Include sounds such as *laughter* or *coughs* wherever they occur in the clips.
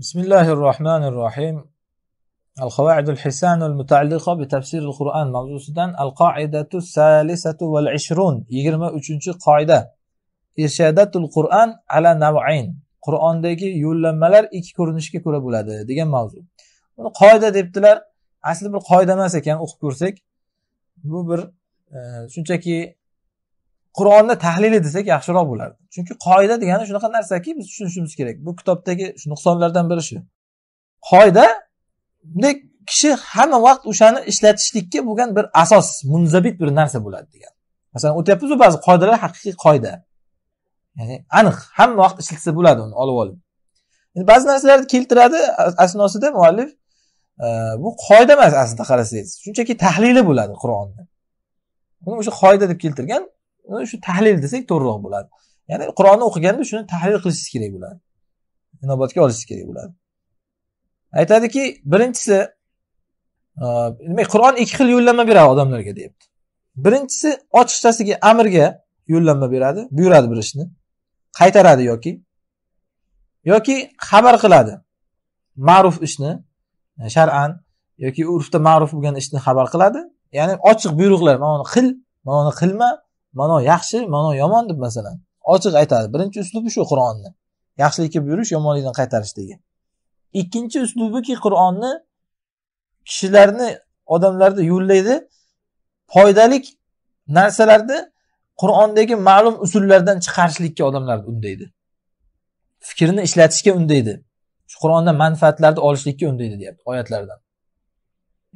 بسم الله الرحمن الرحيم القواعد الحسان المتعلقة بتفسير القرآن mavzusidan al qoidatu salisatu val ishrun yigirma uchinchi qoida irshadatul qur'an ala navayn qur'ondagi yo'llanmalar ikki ko'rinishga ko'ra bo'ladi degan mavzu buni qoida debdilar asli bir qoida emas ekan o'qib ko'rsak bu bir e, shunchaki qur'onni tahlili desak yaxshiroq bo'lardi chunki qoida degani shunaqa narsaki biz tushunishimiz kerak bu kitobdagi shu nuqsonlardan biri shu qoida bunday kishi hamma vaqt o'shani ishlatishlikka bo'lgan bir asos munzabit bir narsa bo'ladi degan masalan o'tyapmizu ba'zi qoidalar haqiqiy qoida ya'ni aniq hamma vaqt ishlatsa bo'ladi uni olib olib endi ba'zi narsalarni keltiradi asnosida muallif e, bu qoida emas aslida qarasangiz shunchaki tahlili bo'ladi qur'onni o'sha qoida deb keltirgan shu tahlil desak to'g'riroq bo'ladi ya'ni qur'onni o'qiganda shuni tahlil qilishingiz kerak bo'ladi inobatga olishingiz kerak bo'ladi aytadiki birinchisi e, demak qur'on ikki xil yo'llanma beradi odamlarga deyapti birinchisi ochiqchasiga amirga yo'llanma beradi buyuradi bir ishni qaytaradi yoki yoki xabar qiladi ma'ruf ishni e, shar'an yoki urfda ma'ruf bo'lgan ishni xabar qiladi ya'ni ochiq buyruqlar mana uni qil mana uni qilma ma'no yaxshi ma'no yomon deb masalan ochiq aytadi birinchi uslubi shu qur'onni yaxshilikka buyurish yomonlikdan qaytarish degan ikkinchi uslubiki qur'onni kishilarni odamlarni yo'llaydi foydalik narsalarni qur'ondagi ma'lum usullardan chiqarishlikka odamlarni undaydi fikrini ishlatishga undaydi shu qur'ondan manfaatlarni olishlikka undaydi deyapti oyatlardan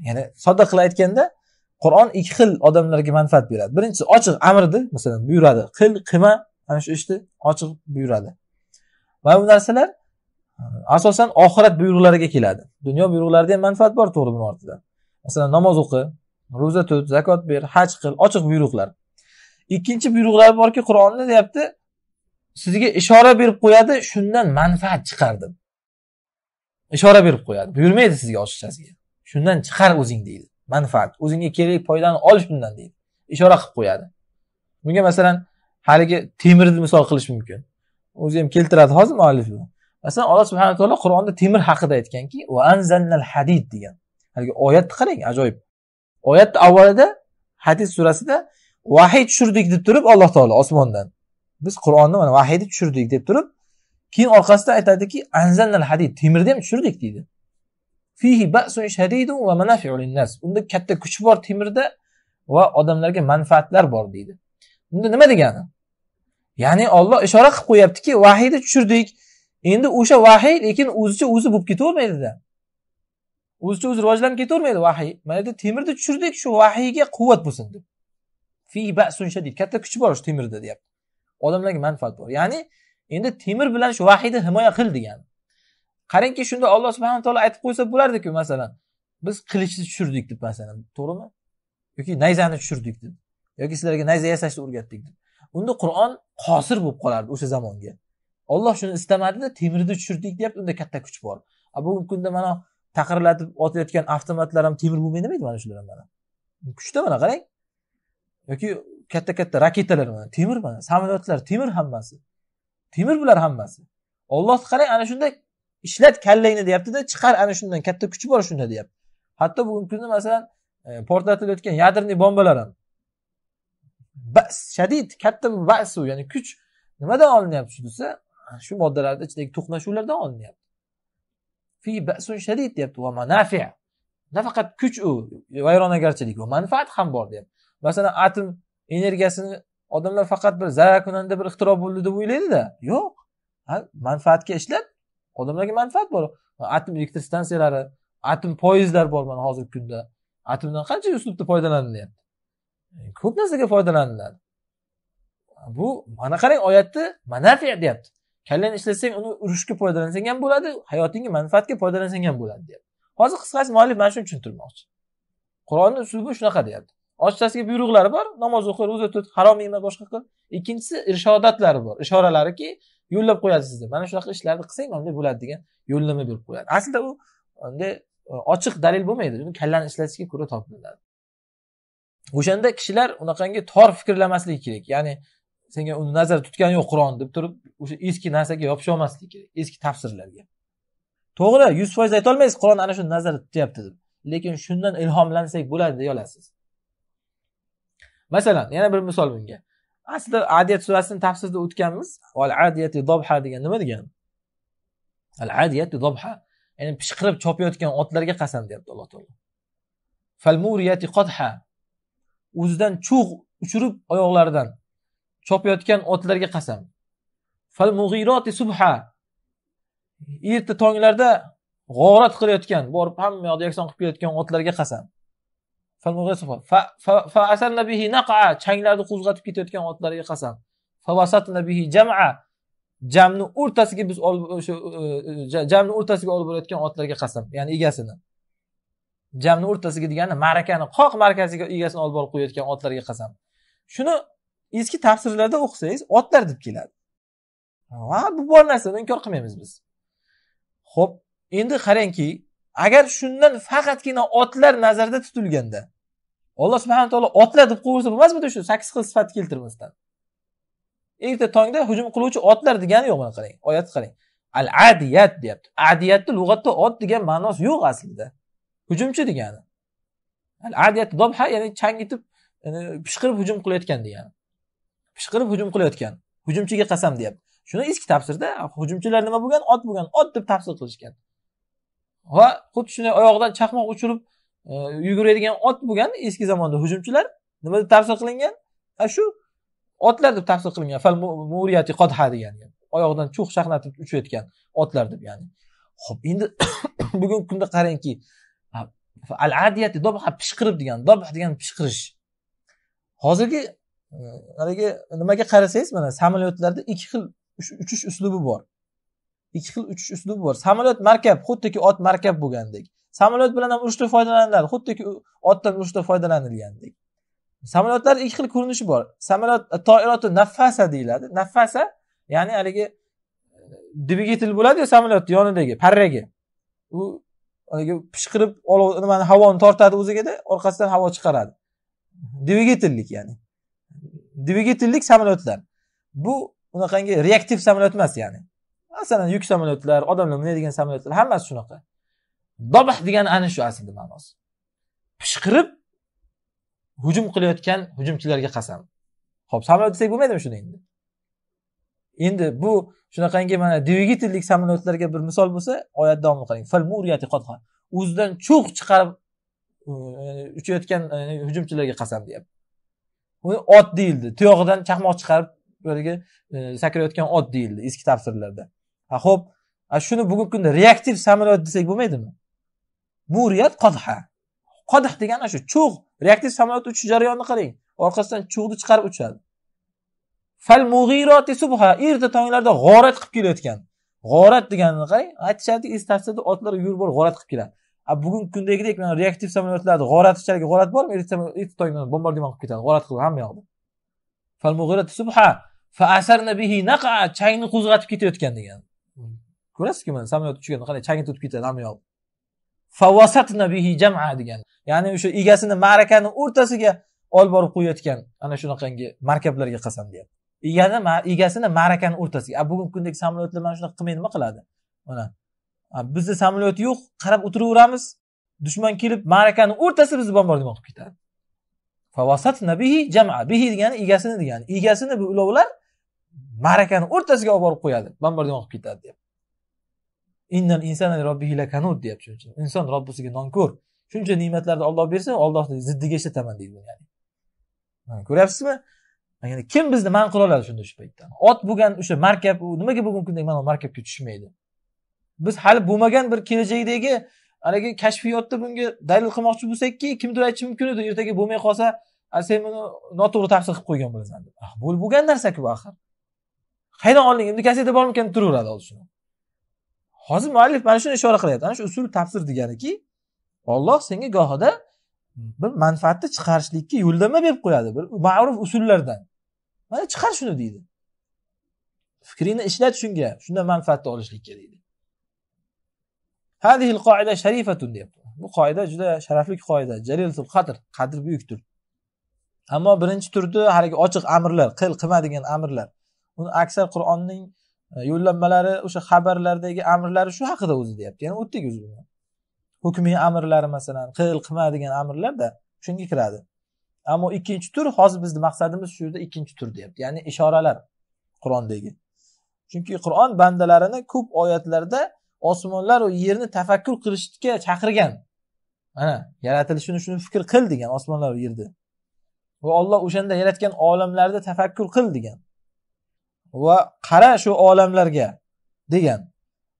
ya'ni sodda qilib aytganda qur'on ikki xil odamlarga manfaat beradi birinchisi ochiq amrni masalan buyuradi qil qilma ana shu ishni ochiq buyuradi va bu narsalar e, asosan oxirat buyruqlariga keladi dunyo buyruqlarida ham manfaat bor to'g'ri buni ortida masalan namoz o'qi ro'za tut zakot ber haj qil ochiq buyruqlar ikkinchi buyruqlar borki qur'onni deyapti sizga ishora berib qo'yadi shundan manfaat chiqar deb ishora berib qo'yadi buyurmaydi sizga ochiqchasiga shundan chiqar o'zing deydi manfaat o'zingga kerak foydani olish bundan deydi ishora qilib qo'yadi bunga masalan haligi temirni misol qilish mumkin o'zi ham keltiradi hozir muallif masalan alloh subhana taolo qur'onda temir haqida aytganki va anzalnal hadid degan haligi oyatni qarang ajoyib oyatni avvalida hadis surasida vahiy tushirdik deb turib alloh taolo osmondan biz qur'onni mana vahiyni tushirdik deb turib keyin orqasidan aytadiki anzalnal hadid temirni ham tushirdik deydi fihi ba'sun shadidun va manafi'un linnas unda katta kuch bor temirda va odamlarga manfaatlar bor deydi bunda nima degani ya'ni Alloh ishora qilib qo'yaptiki vahiyni tushirdik endi o'sha vahiy lekin o'zicha o'zi bo'lib ketavermaydida o'zicha o'zi rivojlanib ketavermaydi vahiy mana yerda temirni tushirdik shu vahiyga quvvat bo'lsin deb fi ba'sun shadid katta kuch bor shu temirda deyapti odamlarga manfaat bor ya'ni endi temir bilan shu vahiyni himoya qil degani qarangki shunda alloh subhana taolo aytib qo'ysa bo'lardiku masalan biz qilichni tushirdik deb masalan to'g'rimi yoki nayzani tushirdik deb yoki sizlarga nayza yasashni o'rgatdik deb unda qur'on qosir bo'lib qolardi o'sha zamonga olloh shuni istamadida temirni tushirdik deyapti unda katta kuch bor a bugungi kunda mana taqirlatib otayotgan avtomatlar ham temir bo'lmaydimi demaydi mana shular ham mana kuchda mana qarang yoki katta katta raketalar mana temir mana samolyotlar temir hammasi temir bular hammasi ollohni qarang ana shunday ishlat kallangni deyaptida de, chiqar ana shundan katta kuchi bor shunda deyapti hatto bugungi kunda masalan e, portlatilayotgan yadroniy bombalar ham bas shadid katta bir basu ya'ni kuch nimadan olinyapti shu desa shu moddalarni ichidagi to'qnashuvlardan olinyapti fi basun shadid deyapti va manafi nafaqat kuch u vayronagarchilik va manfaat ham bor deyapti masalan atom energiyasini odamlar faqat bir zarar kunanda bir ixtiro bo'ldi deb o'ylaydida yo'q manfaatga ishlat odamlarga manfaat bor atom elektr stansiyalari atom poyezdlar bor mana hozirgi kunda atomdan qancha uslubda foydalanilyapti e, ko'p narsaga foydalaniladi bu mana qarang oyatni manafi deyapti kallani ishlatsang uni urushga foydalansang ham bo'ladi hayotingga manfaatga foydalansang ham bo'ladi deyapti hozir qisqasi muallif mana shuni tushuntirmoqchi qur'onni uslubi shunaqa deyapti ochchasiga buyruqlari bor namoz o'qi ro'za tut harom yema boshqa qil ikkinchisi irshodatlari bor ishoralariki yo'llab qo'yadi mana shunaqa ishlarni qilsang mana bo'ladi degan yo'llanma berib qo'yadi aslida u unday e, ochiq dalil bo'lmaydi uni kallani ishlatishga ko'ra topiladi o'shanda kishilar unaqangi tor fikrlamasligi kerak ya'ni senga uni nazarda tutgani yo'q qur'on deb turib o'sha eski narsaga yopisha kerak eski tafsirlarga to'g'ri yuz foiz aytolmaysiz qur'on ana shuni nazarda tutyapti deb lekin shundan ilhomlansak bo'ladi deya olasiz masalan yana bir misol bunga asli adiyat surasini tafsirda o'tganmiz al adiyati dobha degan nima degani al adiyati dobha ya'ni pishqirib chopayotgan otlarga qasam deyapti alloh taolo fal muriyati qodha o'zidan cho'g' uchirib oyoqlaridan chopayotgan otlarga qasam fal mug'iroti subha erta tonglarda g'orat qilayotgan borib hamma yoqda yakson qilib kelayotgan otlarga qasam naqa changlarni qo'zg'atib ketayotgan otlarga qasam favasatna jamni o'rtasiga biz olib o'sha jamni o'rtasiga olib borayotgan otlarga qasam ya'ni egasini jamni o'rtasiga degani ma'rakani qoq markaziga egasini olib borib qo'yayotgan otlarga qasam shuni eski tafsirlarda o'qisangiz otlar deb keladi va bu bor uni inkor qilmaymiz biz ho'p endi qarangki agar shundan faqatgina otlar nazarda tutilganda alloh subhana taolo otlar deb qo'ysa bo'lmasmidi shu sakkiz xil sifat keltirmasdan erta tongda hujum qiluvchi otlar degani yo'q mana qarang oyatni qarang al adiyat deyapti adiyatni lug'atda ot degan ma'nosi yo'q aslida hujumchi degani al adiyat dobha ya'ni changitib ya'ni pishqirib hujum qilayotgan degani pishqirib hujum qilayotgan hujumchiga qasam deyapti shuni eski tafsirda ah, hujumchilar nima bo'lgan ot bo'lgan ot deb tafsir qilishgan va xuddi shunday oyog'idan chaqmoq uchirib yuguradigan ot bo'lgan eski zamonda hujumchilar nima deb tafsir qilingan shu otlar deb tafsir qilingan fal muriyati qodha degan oyog'idan chuh shaxnatib uchayotgan otlar deb ya'ni ho'p endi *coughs* bugungi kunda qarangki al adiyati dobha pishqirib degan dobh degan pishqirish hozirgi e, haligi nimaga qarasangiz mana samolyotlarda ikki xil uchish uslubi bor ikki xil uchish uslubi bor samolyot markab xuddiki ot markab bo'lgandek samolyot bilan ham uchta foydalaniladi xuddiki otdan uchta foydalanilgandek samolyotlar ikki xil ko'rinishi bor samolyot e, toiroti nafasa deyiladi nafasa ya'ni haligi e, dvigatel bo'ladiyu samolyotni yonidagi parragi u haligi pishqirib olov nimani havoni tortadi o'zigada orqasidan havo chiqaradi dvigatellik ya'ni dvigatellik samolyotlar bu unaqangi reaktiv samolyot emas ya'ni masalan yuk samolyotlar odamlar minadigan samolyotlar hammasi shunaqa dabah degani ana shu aslida ma'nosi pishqirib hujum qilayotgan hujumchilarga qasam ho'p samolyot desak bo'lmaydimi shuni endi endi bu shunaqangi mana dvigatellik samolyotlarga bir misol bo'lsa oyat davomini qarang o'zidan cho'g' chiqarib e, uchayotgan e, hujumchilarga qasam deyapti uni ot deyildi tuyog'idan chaqmoq chiqarib buyoqdagi e, sakrayotgan ot deyildi eski tafsirlarda ho'p shuni bugungi kunda reaktiv samolyot desak bo'lmaydimi muriyat qodha qodh degani ana shu cho'g' reaktiv samolyot uchish jarayonini qarang orqasidan cho'g'ni chiqarib uchadi fal mug'irot subha erta tonglarda g'orat qilib kelayotgan g'orat deganini qarang aytishadi statistikada otlar yurib borib g'orat qilib keladi a bugungi kundagidek mana reaktiv samolyotlarni g'orat ichariga g'orat bormi erta tongdan bombardimon qilib ketadi g'orat qilib hamma yoqni fal mug'irot subha fa bihi naqa changni qo'zg'atib ketayotgan degan ko'rasizku mana samolyot uchganda qanday changni tutib ketadi hamma yoqni favvasatna bihi jam'a degan ya'ni o'sha egasini ma'rakani o'rtasiga olib borib qo'yayotgan ana shunaqangi markablarga qasam deyapti egani egasini ma'rakani o'rtasiga bugungi kundagi samolyotlar mana shunaqa qilmay nima qiladi mana bizda samolyot yo'q qarab o'tiraveramiz dushman kelib ma'rakani o'rtasi bizni bombardimon qilib ketadi favosatna bihi jama bihi degani egasini degani egasini bu ulovlar ma'rakani o'rtasiga olib borib qo'yadi bombardimon qilib ketadi deyapti innal insana robbihi lakanud deyapti shuning uchun inson robbisiga nonko'r shuncha ne'matlarni olloh bersa ollohni ziddiga ishlataman deydi ya'ni ko'ryapsizmi ya'ni kim bizni man qila oladi shunda shu paytda ot bo'lgan o'sha markab nimaga bugungi kunda mana markabga tushmaydi biz hali bo'lmagan bir kelajakdagi haligi kashfiyotni bunga dalil qilmoqchi bo'lsakki kimdir aytishi mumkin edi ertaga bo'lmay qolsa sen buni noto'g'ri tafsir qilib qo'ygan bo'lasan deb ah, bo'lgan narsaku bu axir qayerdan olding endi kasseta bormikan turaveradi hozir shuni hozir muallif mana shuni ishora qilyapti ana shu usul tafsir deganiki olloh senga gohida bir manfaatni chiqarishlikka yo'llanma berib qo'yadi bir ma'ruf usullardan mana chiqar shuni deydi fikringni ishlat shunga shunda manfaatni olishlikka deydi hadihil qoida sharifatun deyapti bu qoida juda sharafli qoida jaliltul qadr qadr buyukdir ammo birinchi turda haligi ochiq amrlar qil qilma degan amrlar uni aksar qur'onning Э, yo'llanmalari o'sha xabarlardagi amrlari shu haqida o'zi deyapti ya'ni o'tdik o'zi hukmiy amrlari masalan qil qilma degan amrlarda shunga kiradi ammo ikkinchi tur hozir bizni maqsadimiz shu yerda ikkinchi tur deyapti ya'ni ishoralar qur'ondagi chunki qur'on bandalarini ko'p oyatlarda osmonlar va yerni tafakkur qilishga chaqirgan mana yaratilishini shuni fikr qil degan osmonlar va yerni va olloh o'shanda yaratgan olamlarni tafakkur qil degan va qara shu olamlarga degan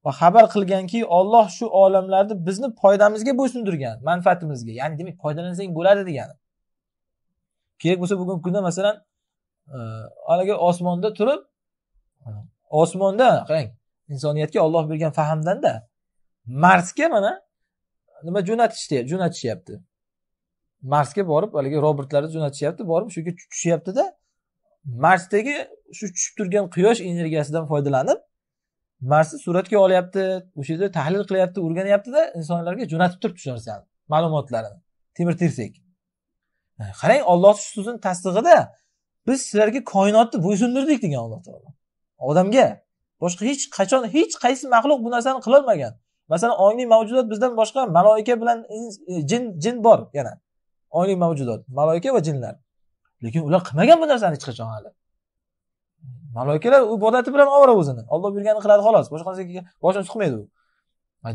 va xabar qilganki olloh shu olamlarni bizni foydamizga bo'ysundirgan manfaatimizga ya'ni demak foydalansang bo'ladi degani kerak bo'lsa bugungi kunda masalan e, haligi osmonda turib osmonda qarang insoniyatga olloh bergan fahmdanda marsga mana nima jo'natishdi jo'natishyapti marsga borib haligi robotlarni jo'natishyapti borib shu yerga tushyaptida marsdagi shu tushib turgan quyosh energiyasidan foydalanib marsni suratga olyapti o'sha yerda tahlil qilyapti o'rganyaptida insonlarga jo'natib turibdi shu narsani ma'lumotlarini temir tersak qarang ollohni shu so'zini tasdig'ida biz sizlarga koinotni bo'ysundirdik degan alloh taolo odamga boshqa hech qachon hech qaysi maxluq bu narsani qilolmagan masalan ongli mavjudot bizdan boshqa maloika bilan jin jin bor yana ongli mavjudot maloika va jinlar lekin ular qilmagan bu narsani hech qachon hali maloikalar ibodati bilan ovora o'zini olloh buyurganini qiladi xolos boshqa narsaga boshini suqmaydi u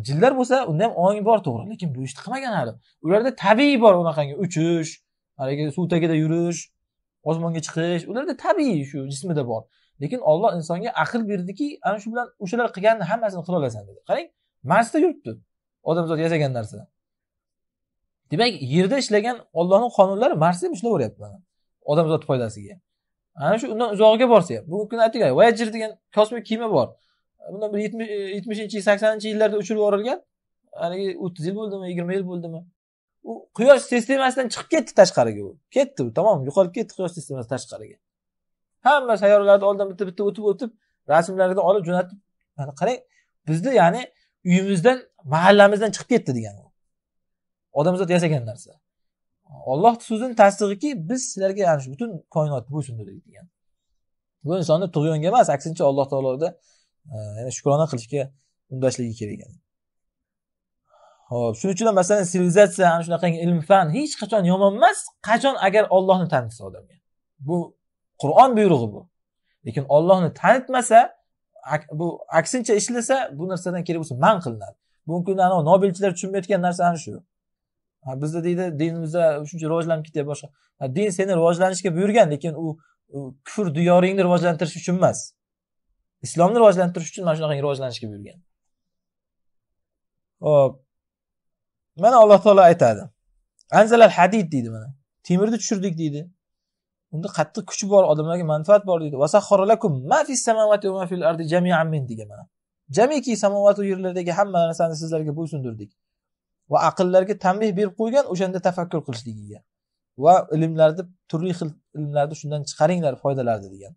jinlar bo'lsa unda ham ong bor to'g'ri lekin bu ishni qilmagan hali ularda tabiiy bor unaqangi uchish haligi suv tagida yurish osmonga chiqish ularda tabiiy shu jismida bor lekin olloh insonga aql berdiki ana shu bilan o'shalar qilganni hammasini qila olasan dedi qarang marsda yuribdi odamzod yasagan narsa demak yerda ishlagan ollohni qonunlari marsda ham ishlayveryapti mana odamzod foydasiga ana shu undan uzog'iga borsa bugungi kunda aytdik voyager degan kosmik kema bor bundan bir yetmishinchi saksoninchi yillarda uchirib yuborilgan haligi o'ttiz yil bo'ldimi yigirma yil bo'ldimi u quyosh sistemasidan chiqib ketdi tashqariga u ketdi u tamom yo'qolib ketdi quyosh sistemasi tashqariga hamma sayyoralarni oldidan bitta bitta o'tib o'tib rasmlarini olib jo'natib mana qarang bizni ya'ni uyimizdan mahallamizdan chiqib ketdi degan u odamzod yasagan narsa olloh so'zini tasdig'iki biz sizlarga ana shu butun koinotni bo'ysundirdik degan bu insonni tug'yonga emas aksincha alloh taologa e, yana shukrona qilishga undashligi kerak ekan ho'p shuning uchun ham masalan sivilizatsiya ana shunaqa ilm fan hech qachon yomon emas qachon agar ollohni tanitsa odamga bu qur'on buyrug'i bu lekin ollohni tanitmasa bu aksincha ishlasa bu narsadan kerak bo'lsa man qilinadi bugungi kunda nobelchilar tushunmayotgan narsa ana shu bizda deydi dinimizda shuncha rivojlanib ketyapti boshqa din seni rivojlanishga buyurgan lekin u kufr diyoringni rivojlantirish uchun emas islomni rivojlantirish uchun mana shunaqangi rivojlanishga buyurgan hop mana alloh taolo aytadi anzalal hadid deydi mana temirni tushirdik deydi unda qattiq kuch bor odamlarga manfaat bor deydi degan mana jamiki samovatu yerlardagi hamma narsani sizlarga bo'ysundirdik va aqllarga tanbeh berib qo'ygan o'shanda tafakkur qilishligiga va ilmlarni turli xil ilmlarni shundan chiqaringlar foydalarni degan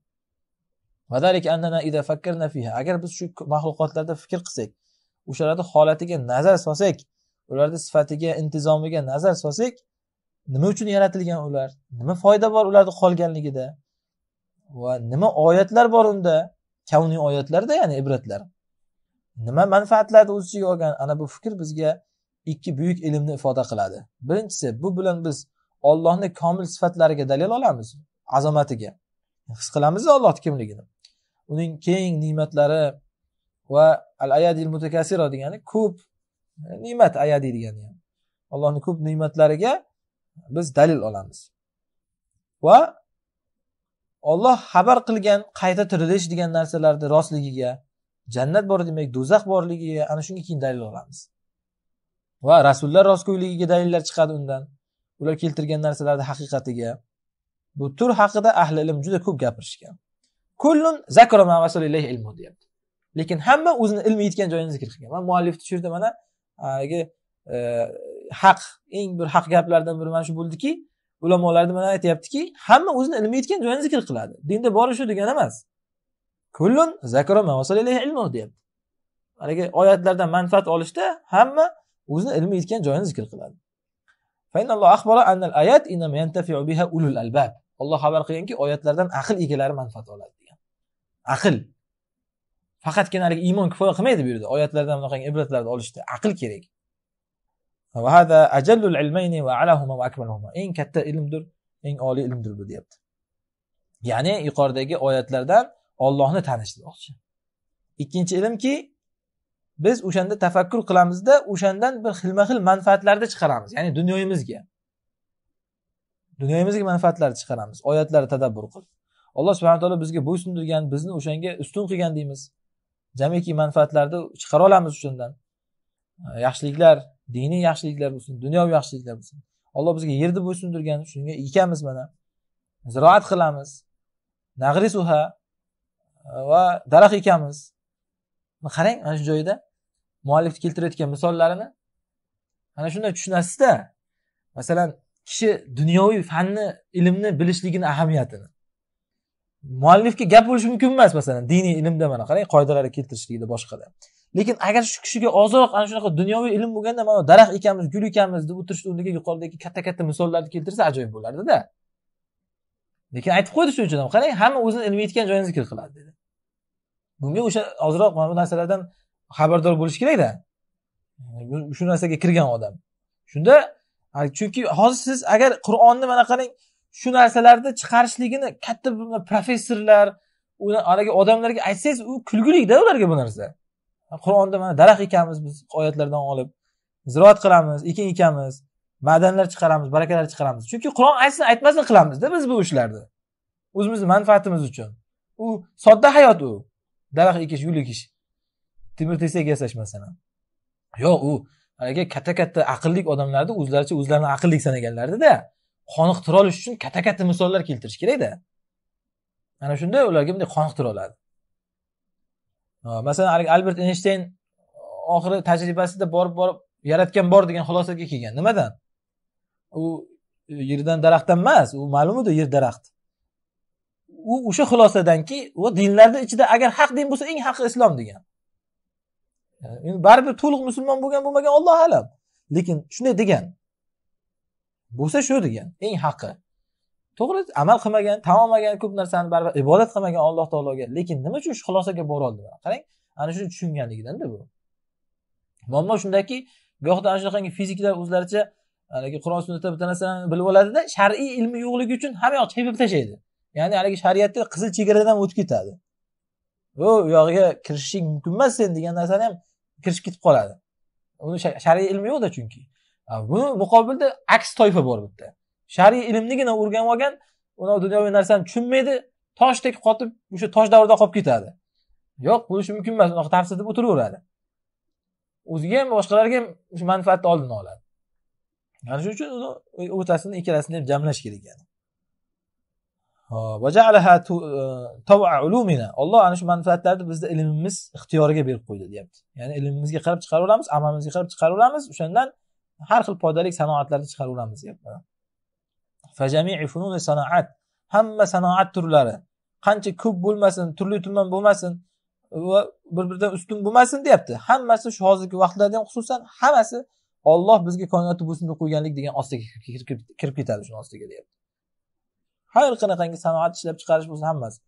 agar biz shu maxluqotlarda fikr qilsak o'shalarni holatiga nazar solsak ularni sifatiga intizomiga nazar solsak nima uchun yaratilgan ular nima foyda bor ularni qolganligida va nima oyatlar bor unda kavniy oyatlarda ya'ni ibratlar nima manfaatlarni o'z ichiga olgan ana bu fikr bizga ikki buyuk ilmni ifoda qiladi birinchisi bu bilan biz ollohni komil sifatlariga dalil olamiz azomatiga his qilamiz ollohni kimligini uning keng ne'matlari va al ayadil mutakasiro degani ko'p e, ne'mat ayadi degani allohni ko'p ne'matlariga biz dalil olamiz va olloh xabar qilgan qayta tirilish degan narsalarni rostligiga jannat bor demak do'zax borligiga ana shunga keyin dalil olamiz va rasullar rostgo'yligiga dalillar chiqadi undan ular keltirgan narsalarni haqiqatiga bu tur haqida ahli ilm juda ko'p gapirishgan kullun ilmu deyapti lekin hamma o'zini ilmi yetgan joyini zikr qilgan man muallifni shu yerda mana haligi e, haq eng bir haq gaplardan biri mana shu bo'ldiki ulamolarni mana aytyaptiki hamma o'zini ilmi yetgan joyini zikr qiladi dinda bori shu degani emas kullun ilmu deyapti haligi oyatlardan manfaat olishda hamma o'zini ilmi yetgan joyini zikr qiladi olloh xabar qilganki oyatlardan aql egalari manfaat oladi degan aql faqatgina haligi iymon kifoya qilmaydi bu yerda oyatlardan bunaqangi ibratlarni olishda aql kerak eng katta ilmdir eng oliy ilmdir bu deyapti ya'ni yuqoridagi oyatlardan ollohni tanish demoqchi ikkinchi ilmki biz o'shanda tafakkur qilamizda o'shandan bir xilma xil manfaatlarni chiqaramiz ya'ni dunyoyimizga dunyoyimizga manfaatlarni chiqaramiz oyatlarni tadabbur qilib alloh subhana taolo bizga bo'ysundirgan bizni o'shanga ustun qilgan deymiz jamiki manfaatlarni chiqara olamiz o'shandan yaxshiliklar diniy yaxshiliklar bo'lsin dunyoviy yaxshiliklar bo'lsin olloh bizga yerni bo'ysundirgan shunga ekamiz mana ziroat qilamiz nag'risuha va daraxt ekamiz qarang mana shu joyda muallif keltirayotgan misollarini ana shunday tushunasizda masalan kishi dunyoviy fanni ilmni bilishligini ahamiyatini muallifga gap bo'lishi mumkin emas masalan diniy ilmda mana qarang qoidalarni keltirishlikda boshqada lekin agar shu kishiga ozroq ana shunaqa dunyoviy ilm bo'lganda mana daraxt ekanmiz gul ekanmiz deb o'tirishni o'rniga yuqoridagi katta katta misollarni keltirsa ajoyib bo'lardida lekin aytib qo'ydi shuning uchun ham qarang hamma o'zini ilmiy yetgan joyini zikr qiladi dedi bunga o'sha ozroq mana bu narsalardan xabardor bo'lishi kerakda shu narsaga kirgan odam shunda chunki hozir siz agar qur'onni mana qarang shu narsalarni chiqarishligini katta professorlar haligi odamlarga aytsangiz u kulgulikda ularga bu narsa qur'onda mana daraxt ekamiz biz oyatlardan olib ziroat qilamiz ekin ekamiz madanlar chiqaramiz barakalar chiqaramiz chunki qur'on aytsin aytmasin qilamizda biz bu ishlarni o'zimizni manfaatimiz uchun u sodda hayot u daraxt ekish yo'l ekish temir tersak yasash masalan yo'q u haligi katta katta aqlli odamlarni o'zlaricha o'zlarini aqlli sanaganlarida qoniqtira olish uchun katta katta misollar keltirish kerakda ana shunda ularga bunday qoniqtira oladi masalan haligi albert eynshteyn oxiri tajribasida borib borib yaratgan bor degan xulosaga kelgan nimadan u yerdan daraxtdan emas u ma'lum edi yer daraxt u o'sha xulosadanki u dinlarni ichida agar haq din bo'lsa eng haqi islom degan endi baribir to'liq musulmon bo'lgan bo'lmagan olloh alam lekin shunday degan bo'lsa shu degan eng haqqi to'g'ri amal qilmagan tan olmagan ko'p narsani baribir ibodat qilmagan alloh taologa lekin nima uchun shu xulosaga bora oldi qarang ana shuni tushunganligidanda bu muammo shundaki gohida ana shunaqangi fiziklar o'zlaricha haligi qur'on sunnatda bitta narsani bilib oladida shar'iy ilmi yo'qligi uchun hamma yoqni chepib tashlaydi ya'ni haligi shariatda qizil chegaradan o'tib ketadi u yog'iga kirishing mumkin emas sen degan narsani ham kirishib ketib qoladi uni shariy ilmi yo'qda chunki buni muqobilda aks toifa bor bitta shariy ilmnigina o'rganib olgan unaqa dunyoviy narsani tushunmaydi toshdek qotib o'sha tosh davrida qolib ketadi yo'q bo'lishi mumkin emas unaqa tafsir deb o'tiraveradi o'ziga ham boshqalarga ham manfaatni oldini oladi ana shuning uchun uni o'rtasini ikkalasini ham jamlash kerak yani olloh e, ana shu manfaatlarni bizni ilmimiz ixtiyoriga berib qo'ydi deyapti ya'ni ilmimizga qarab chiqaraveramiz amalimizga qarab chiqaraveramiz o'shandan har xil foydali sanoatlarni chiqaraveramiz deyapti hamma sanoat turlari qancha ko'p bo'lmasin turli tuman bo'lmasin va bir biridan ustun bo'lmasin deyapti hammasi shu hozirgi vaqtlarda ham xususan hammasi olloh bizga koinotni deb qo'yganlik degan ostiga kirib ketadi shuni ostiga deyapti har qanaqangi sanoat ishlab chiqarish bo'lsin hammasi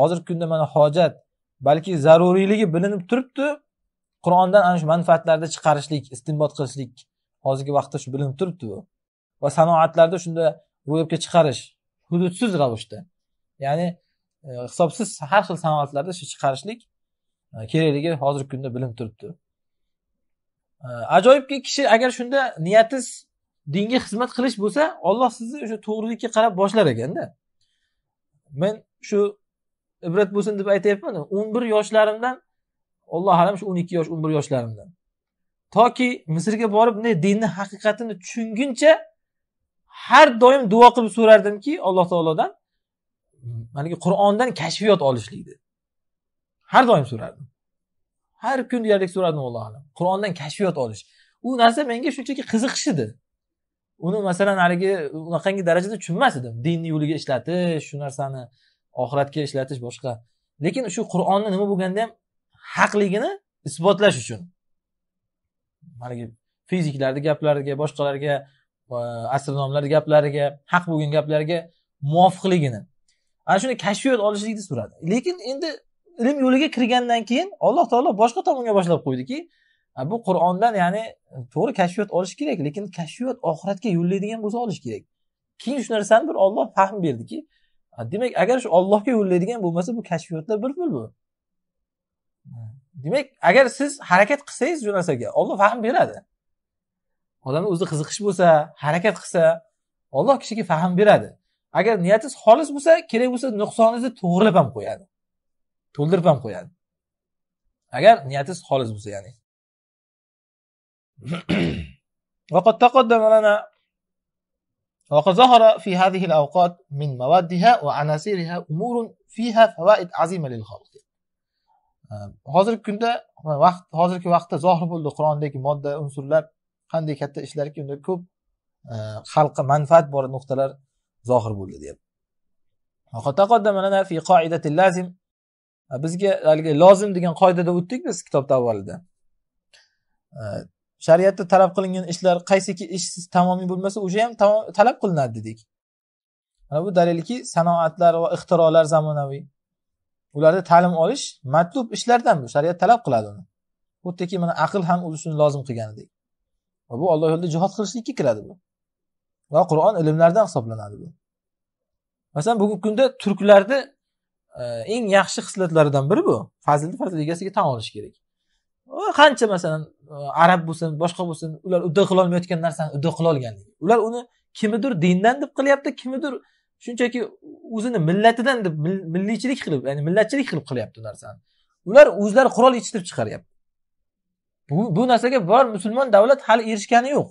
hozirgi kunda mana hojat balki zaruriyligi bilinib turibdi qur'ondan ana shu manfaatlarni chiqarishlik istinbot qilishlik hozirgi vaqtda shu bilinib turibdi bu va sanoatlarda shunda ro'yobga chiqarish hududsiz ravishda ya'ni e, hisobsiz har xil sanoatlarda shu chiqarishlik e, kerakligi hozirgi kunda bilinib turibdi ajoyibki kishi agar shunda niyatingiz dinga xizmat qilish bo'lsa olloh sizni o'sha to'g'rilikka qarab boshlar ekanda men shu ibrat bo'lsin deb aytyapman o'n bir yoshlarimdan alloh alam shu o'n ikki yosh o'n bir yoshlarimdan toki misrga borib bunday dinni haqiqatini tushunguncha har doim duo qilib so'rardimki alloh taolodan haligi qur'ondan kashfiyot olishlikni har doim so'rardim har kun deyarli so'radim alloh alam qur'ondan kashfiyot olish u narsa menga shunchaki qiziqish edi uni masalan haligi unaqangi darajada tushunmas edim dinni yo'liga ishlatish shu narsani oxiratga ishlatish boshqa lekin shu qur'onni nima bo'lganda ham haqligini isbotlash uchun haligi fiziklarni gaplariga boshqalarga astronomlar gaplariga haq bo'lgan gaplarga muvofiqligini ana shuni kashfiyot olishlikni so'radi lekin endi ilm yo'liga kirgandan keyin alloh taolo boshqa tomonga boshlab qo'ydiki bu qur'ondan ya'ni to'g'ri kashfiyot olish kerak lekin kashfiyot oxiratga yo'llaydigan bo'lsa olish kerak keyin shu narsani bir olloh fahm berdiki demak agar shu ollohga yo'llaydigan bo'lmasa bu kashfiyotlar bir pul bu demak agar siz harakat qilsangiz shu narsaga olloh fahm beradi odamni o'zida qiziqish bo'lsa harakat qilsa olloh kishiga fahm beradi agar niyatingiz xolis bo'lsa kerak bo'lsa nuqsoningizni to'g'irlab ham qo'yadi to'ldirib ham qo'yadi agar niyatingiz xolis bo'lsa ya'ni وقد تقدم لنا وقد ظهر في هذه الأوقات من موادها وعناصرها أمور فيها فوائد عظيمة للخالق hozirgi kunda vaqt hozirgi vaqtda zohir bo'ldi qur'ondagi modda unsurlar qanday katta ishlarki unda ko'p xalqqa manfaat bor nuqtalar zohir bo'ldi deyapti E, bizga haligi lozim degan qoidada o'tdik biz kitobda avvalida e, shariatda talab qilingan ishlar qaysiki ish siz tamomiy bo'lmasa o'sha ham talab qilinadi dedik mana bu dalilki sanoatlar va ixtirolar zamonaviy ularda ta'lim olish matlub ishlardan bu shariat talab qiladi uni xuddiki mana aql ham o'zini lozim qilganidek va bu alloh yo'lida jihod qilishlikka kiradi bu va qur'on ilmlardan hisoblanadi bu masalan bugungi kunda turklarni eng yaxshi xislatlardan biri bu fazilni fazil egasiga tan olish kerak qancha masalan e, arab bo'lsin boshqa bo'lsin ular udda qilolmayotgan narsani udda qilolganligi ular uni kimidir dindan deb qilyapti kimidir shunchaki o'zini millatidan deb milliychilik qilib ya'ni millatchilik qilib qilyapti narsani ular o'zlari qurol yetishtirib chiqaryapti bu, bu narsaga biror musulmon davlat hali erishgani yo'q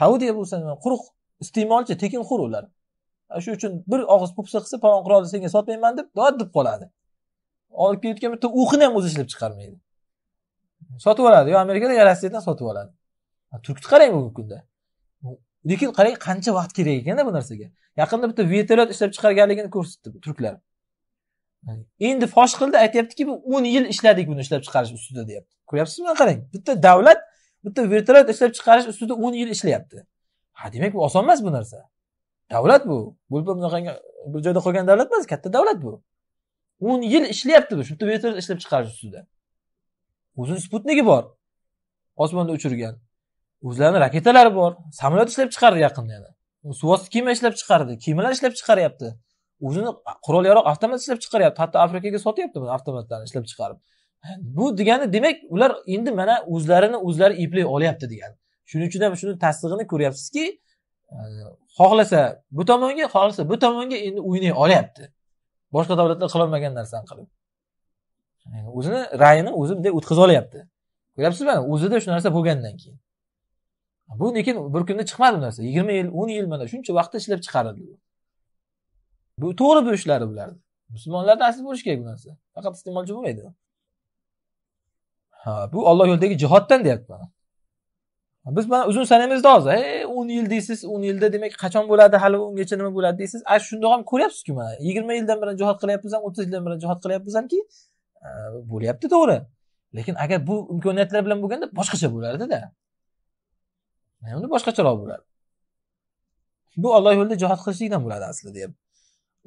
saudiya bo'lsin quruq iste'molchi tekinxo'r ular shu uchun bir og'iz po'pisa qilsa palon qurolni senga sotmayman deb dod deb qoladi olib kelayotgan bitta uxini ham o'zi ishlab chiqarmaydi sotib oladi yo amerikada yo rossiyadan sotib oladi turkni qarang bugungi kunda lekin qarang qancha vaqt kerak ekanda bu narsaga yaqinda bitta vertolyot ishlab chiqarganligini ko'rsatdi turklar endi fosh qildi aytyaptiki bu o'n yil ishladik buni ishlab chiqarish ustida deyapti ko'ryapsizmi qarang bitta davlat bitta vertolyot ishlab chiqarish ustida o'n yil ishlayapti ha demak bu oson emas bu narsa davlat bu bo'lib bunaqangi bir joyda qolgan davlat emas katta davlat bu o'n yil ishlayapti bu bitta vertolyot ishlab chiqarish ustida o'zini sputniki bor osmonda uchirgan o'zlarini raketalari bor samolyot ishlab chiqardi yaqinda yana suvosti kema ishlab chiqardi kemalar ishlab chiqaryapti o'zini qurol yarog' avtomat ishlab chiqaryapti hatto afrikaga sotyapti buni avtomatlarni ishlab chiqarib bu degani demak ular endi mana o'zlarini o'zlari eplay olyapti degani shuning uchun ham shuni tasdig'ini ko'ryapsizki xohlasa bu tomonga xohlasa bu tomonga endi o'ynay olyapti boshqa davlatlar qilolmagan narsani qilib o'zini rayini o'zi bunday o'tkaza olyapti ko'ryapsizmi o'zida shu narsa bo'lgandan keyin bu lekin bir kunda chiqmadi bu narsa yigirma yil o'n yil mana shuncha vaqtda ishlab chiqarildi bu to'g'ri bu ishlari bularni musulmonlarda asli bo'lishi kerak bu narsa faqat iste'molchi bo'lmaydi ha bu olloh yo'lidagi jihoddan deyapti mana biz mana uzun sanamizda hozir e o'n yil deysiz o'n yilda demak qachon bo'ladi hali ungacha nima bo'ladi deysiz a shundoq ham ko'ryapsizku mana yigirma yildan beri jihod qilyapmiz ham o'ttiz yildan beri jihod qilyapmiz hamki e, bo'lyapti to'g'ri lekin agar bu imkoniyatlar bilan bo'lganda boshqacha bo'lardida uni boshqacharoq bo'ladi bu olloh yo'lida jihod qilishlikdan bo'ladi aslida deyapti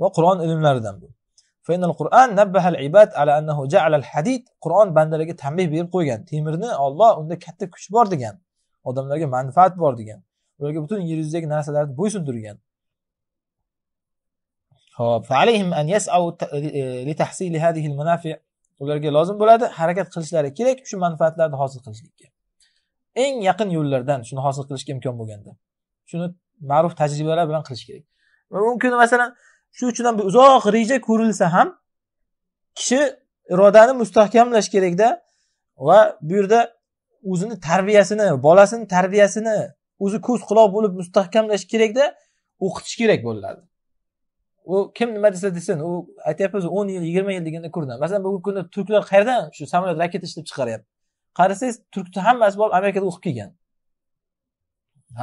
va qur'on ilmlaridan bu qur'on bandalarga tanbeh berib qo'ygan temirni olloh unda katta kuch bor degan odamlarga manfaat bor degan ularga butun yer yuzidagi narsalarni bo'ysundirgan ho'p e, e, ularga lozim bo'ladi harakat qilishlari kerak shu manfaatlarni hosil qilishlikka eng yaqin yo'llardan shuni hosil qilishga imkon bo'lganda shuni ma'ruf tajribalar bilan qilish kerak mumkin masalan shu uchun ham uzoq reja ko'rilsa ham kishi irodani mustahkamlash kerakda va bu yerda o'zini tarbiyasini bolasini tarbiyasini o'zi ko'z quloq bo'lib mustahkamlash kerakda o'qitish kerak bolalarni u kim nima desa desin u aytyapmiz o'n yil yigirma yil deganda ko'rinadi masalan bugungi kunda turklar qayerdan shu samolyot raketa ishlab chiqaryapti qarasangiz turkni hammasi borib amerikada o'qib kelgan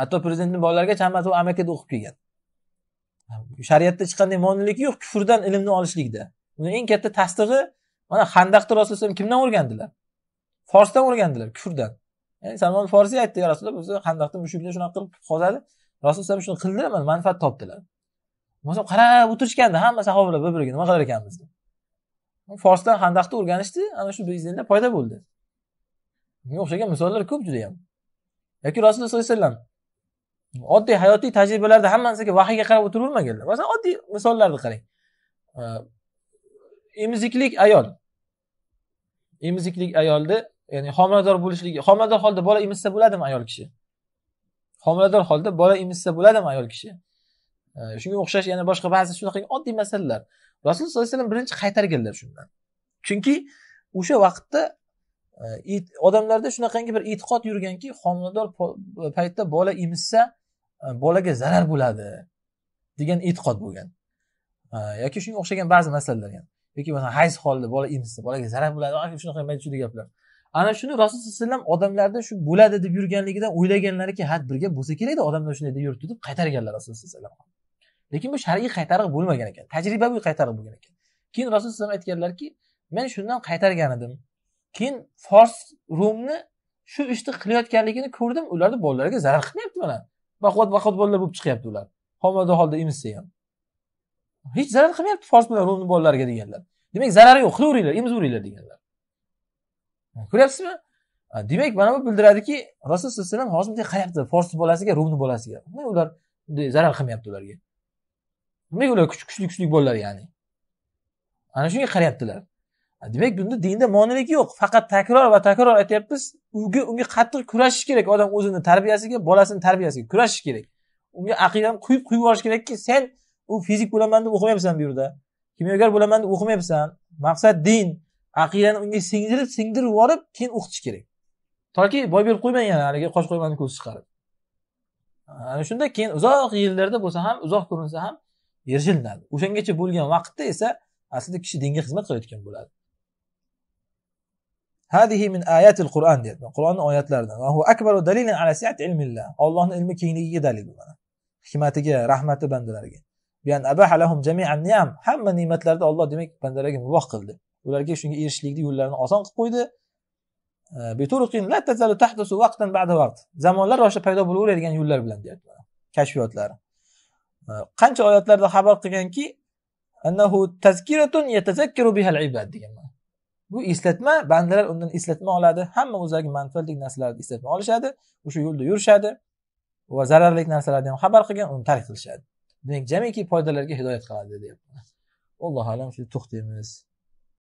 hatto prezidentni bolalarigacha hammasi amerikada o'qib kelgan shariatda hech qanday monilik yo'q kufrdan ilmni olishlikda uni eng katta tasdig'i mana handaqni rostlasam kimdan o'rgandilar forsdan o'rgandilar kurdan ya'ni salmon forsiy aytdi yo rasululloh biz handaqda mushuklar shunaqa qilib qozadi rasululloh alayhi shuni qildilar mana manfaat topdilar bo'lmasam qarab o'tirishgandi hamma sahobalar bir biriga nima qilar ekanmiz deb forsdan handaqda o'rganishdi ana shu biznesda paydo bo'ldi bunga o'xshagan misollar ko'p juda yam yoki rasululloh sollallohu alayhi vasallam oddiy hayotiy tajribalarda hammasiga vahiyga qarab o'tiravermaganlar masalan oddiy misollarni qarang emiziklik ayol emiziklik ayolni ya'ni homilador bo'lishligi homilador holda bola emizsa bo'ladimi ayol kishi homilador holda bola emizsa bo'ladimi ayol kishi shunga o'xshash yana boshqa ba'zi shunaqangi oddiy masalalar rasululloh sollallohu alayhi vasallam birinchi qaytarganlar shundan chunki o'sha vaqtda e, odamlarda shunaqangi bir e'tiqod yurganki homilador paytda bola emizsa e, bolaga zarar bo'ladi degan e'tiqod bo'lgan e, yoki shunga o'xshagan ba'zi masalalar yoki masalan hayz holda bola emizsa bolaga zarar bo'ladi shunaqa mayda chuyda gaplar ana shuni rasululloh vasallam odamlarda shu bo'ladi deb yurganligidan o'ylaganlarki ha birga bo'lsa kerakda odamlar shunday deb yuribdi deb qaytarganlar rasululloh vasallam lekin bu shar'iy qaytariq bo'lmagan ekan tajribaviy qaytariq bo'lgan ekan keyin rasululloh aytganlarki men shundan qaytargan edim keyin fors rumni shu ishni qilayotganligini ko'rdim ularni bolalariga zarar qilmayapti mana baquvvat baquvvat bolalar bo'lib chiqyapti ular homilador holda emizsa ham hech zarar qilmayapti fors bilan rumni bolalariga deganlar demak zarari yo'q qilaveringlar emizaveringlar deganlar ko'ryapsizmi demak mana bu bildiradiki rasululloh sallallohu alayhi vasallam hozir bunday qarayapti forsni bolasiga rumni bolasiga ular bunday zarar qilmayapti ularga nimaga ular kuchli kuchli bolalar ya'ni ana shunga qarayaptilar demak bunda dinda monilik yo'q faqat takror va takror aytyapmiz unga unga qattiq kurashish kerak odam o'zini tarbiyasiga bolasini tarbiyasiga kurashish kerak unga aqidani quyib quyib yuborish kerakki sen u fizik bo'laman deb o'qimayapsan bu yerda kimyogar bo'laman deb o'qimayapsan maqsad din aqidani unga singdirib singdirib yuborib keyin o'qitish kerak toki boy berib qo'ymang yana haligi qosh qo'ymani ko'z chiqarib ana shunda keyin uzoq yillarda bo'lsa ham uzoq ko'rinsa ham erishilinadi o'shangacha bo'lgan vaqtda esa aslida kishi dinga xizmat qilayotgan bo'ladi hadihi min ayatil qur'on deyapti qur'onni oyatlaridan va huwa akbaru dalilin ala si'at ilmillah allohning ilmi kengligiga dalil bu mana hikmatiga rahmati bandalariga bian abaha lahum jami'an hamma ne'matlarni Alloh demak bandalarga muboh qildi ularga shunga erishishlikni yo'llarini oson qilib qo'ydi zamonlar boshida paydo bo'laveradigan yo'llar bilan deyapti kashfiyotlari qancha oyatlarda xabar qilganki degan bu eslatma bandalar undan eslatma oladi hamma o'zlariga manfaatli narsalarni eslatma olishadi o'sha yo'lda yurishadi va zararli narsalarni ham xabar qilgan uni tark qilishadi demak jamiki foydalarga hidoyat qiladi deyapti allohu alam shu to'xtaymiz